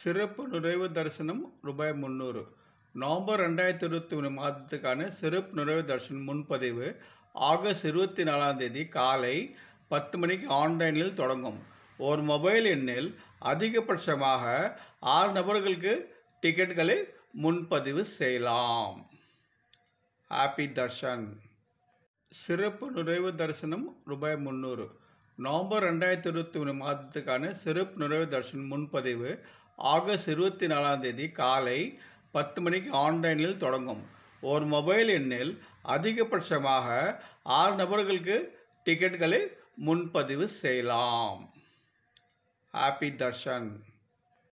சிறப்பு நுழைவு தரிசனம் ரூபாய் முந்நூறு நவம்பர் ரெண்டாயிரத்தி இருபத்தி மூணு மாதத்துக்கான சிறப்பு நுழைவு தரிசனம் முன்பதிவு ஆகஸ்ட் இருபத்தி நாலாம் தேதி காலை பத்து மணிக்கு ஆன்லைனில் தொடங்கும் ஒரு மொபைல் எண்ணில் அதிகபட்சமாக ஆறு நபர்களுக்கு டிக்கெட்டுகளை முன்பதிவு செய்யலாம் ஹாப்பி தர்ஷன் சிறப்பு நுழைவு தரிசனம் ரூபாய் முந்நூறு நவம்பர் ரெண்டாயிரத்தி இருபத்தி மூணு மாதத்துக்கான சிறப்பு நுழைவு தரிசனம் முன்பதிவு ஆகஸ்ட் இருபத்தி நாலாம் தேதி காலை பத்து மணிக்கு ஆன்லைனில் தொடங்கும் ஒரு மொபைல் எண்ணில் அதிகபட்சமாக ஆறு நபர்களுக்கு டிக்கெட்டுகளை முன்பதிவு செய்யலாம் ஹாப்பி தர்ஷன்